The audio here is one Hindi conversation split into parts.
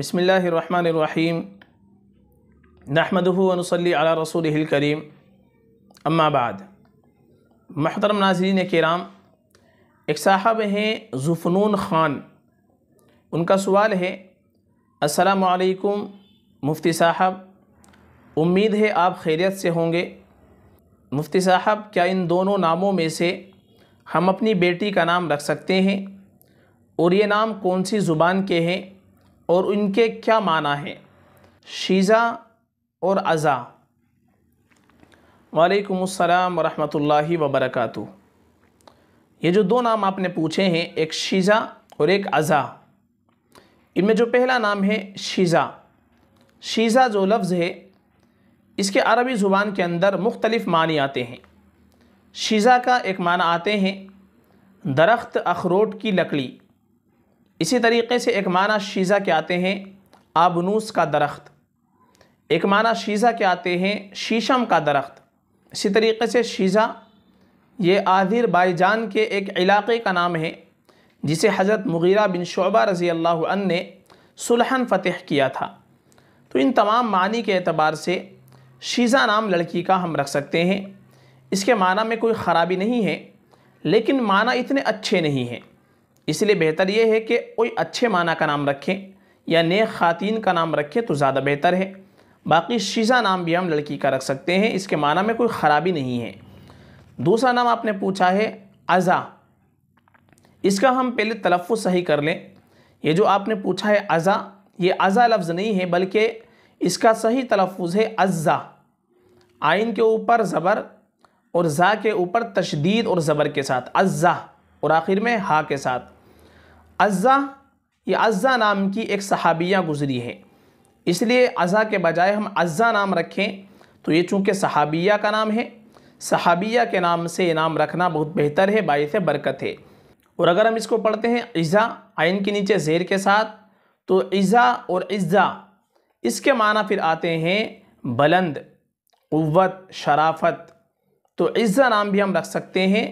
बसमीम नहमदनसली अला रसूल करीम अम्माबाद महतरम नाजरीन कराम एक साहब हैं जुफनून ख़ान उनका सवाल है असलकुम मुफ्ती साहब उम्मीद है आप खैरियत से होंगे मुफ्ती साहब क्या इन दोनों नामों में से हम अपनी बेटी का नाम रख सकते हैं और ये नाम कौन सी ज़ुबान के हैं और उनके क्या माना है शीज़ा और अज़ा वालेकुम अस्सलाम वरहमतुल्लाहि वबरकातु ये जो दो नाम आपने पूछे हैं एक शीज़ा और एक अज़ा इनमें जो पहला नाम है शीज़ा शीज़ा जो लफ्ज़ है इसके अरबी ज़ुबान के अंदर मुख्तलिफ़ मानी आते हैं शीज़ा का एक माना आते हैं दरख्त अखरोट की लकड़ी इसी तरीके से एक माना शीज़ा के आते हैं आबनूस का दरख्त एक माना शीज़ा के आते हैं शीशम का दरख्त इसी तरीके से शीज़ा ये आदिर बाईजान के एक इलाके का नाम है जिसे हज़रत मुगीरा बिन शोबा रज़ी अल्लाह ने सुलहन फ़तेह किया था तो इन तमाम मानी के अतबार से शीज़ा नाम लड़की का हम रख सकते हैं इसके माना में कोई ख़राबी नहीं है लेकिन माना इतने अच्छे नहीं हैं इसलिए बेहतर ये है कि कोई अच्छे माना का नाम रखें या नेक ख़ातिन का नाम रखें तो ज़्यादा बेहतर है बाकी शीज़ा नाम भी हम लड़की का रख सकते हैं इसके माना में कोई ख़राबी नहीं है दूसरा नाम आपने पूछा है अज़ा इसका हम पहले तलफ़ सही कर लें ये जो आपने पूछा है अज़ा ये अज़ा लफ्ज़ नहीं है बल्कि इसका सही तलफ़ है अज़ा आइन के ऊपर ज़बर और ज़ा के ऊपर तशदीद और ज़बर के साथ अज़ा और आखिर में हा के साथ अज़ा ये अज़ा नाम की एक सहाबिया गुज़री है इसलिए अज़ा के बजाय हम अज़ा नाम रखें तो ये चूँकि सहाबिया का नाम है सहाबिया के नाम से ये नाम रखना बहुत बेहतर है बायस बरकत है और अगर हम इसको पढ़ते हैं इज़ा आयन के नीचे ज़ेर के साथ तो इज़ा और इज़ा इसके माना फिर आते हैं बुलंद क़वत शराफत तो इज़्ज़ा नाम भी हम रख सकते हैं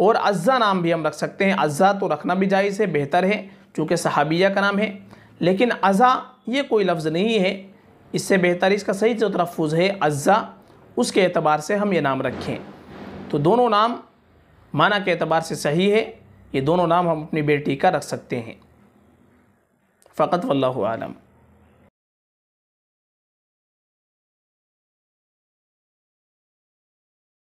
और अज्जा नाम भी हम रख सकते हैं अज्जा तो रखना भी जायज़ है बेहतर है चूँकि सहाबिया का नाम है लेकिन अज़ा ये कोई लफ्ज़ नहीं है इससे बेहतर इसका सही जो तलफ़ है अज्जा उसके अतबार से हम ये नाम रखें तो दोनों नाम माना के अतबार से सही है ये दोनों नाम हम अपनी बेटी का रख सकते हैं फ़कत वल्लम